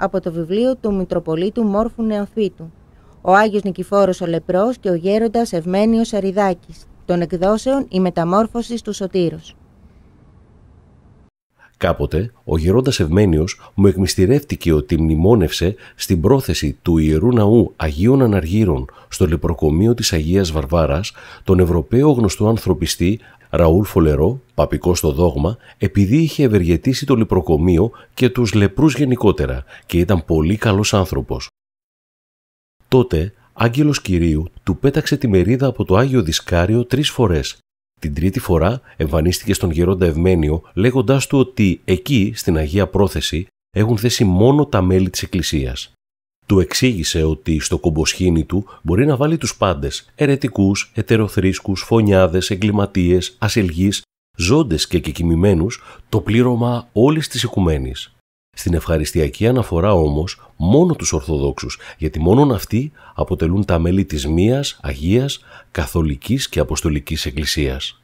από το βιβλίο του Μητροπολίτου Μόρφου Νεοφύτου, ο Άγιος Νικηφόρος ο Λεπρός και ο Γέροντας Ευμένιος Αριδάκης, των εκδόσεων «Η Μεταμόρφωση του Σωτήρους». Κάποτε ο γερόντας Ευμένιος μου εκμυστηρεύτηκε ότι μνημόνευσε στην πρόθεση του Ιερού Ναού Αγίων Αναργύρων στο λεπροκομείο της Αγίας Βαρβάρας τον Ευρωπαίο γνωστό ανθρωπιστή Ραούλ Φολερό, παπικός στο δόγμα, επειδή είχε ευεργετήσει το λιπροκομείο και τους λεπρούς γενικότερα και ήταν πολύ καλός άνθρωπος. Τότε, άγγελος Κυρίου του πέταξε τη μερίδα από το Άγιο Δισκάριο τρεις φορές. Την τρίτη φορά εμφανίστηκε στον γερόντα Ευμένιο λέγοντάς του ότι εκεί, στην Αγία Πρόθεση, έχουν θέσει μόνο τα μέλη της Εκκλησίας. Του εξήγησε ότι στο κομποσχήνι του μπορεί να βάλει τους πάντες, ερετικούς, ετεροθρίσκους, φωνιάδες, εγκληματίες, ασελγείς, ζώντες και κεκοιμημένους, το πλήρωμα όλης της οικουμένης. Στην ευχαριστιακή αναφορά όμως μόνο τους Ορθοδόξους, γιατί μόνον αυτοί αποτελούν τα μέλη της Μίας, Αγίας, Καθολικής και Αποστολικής Εκκλησίας.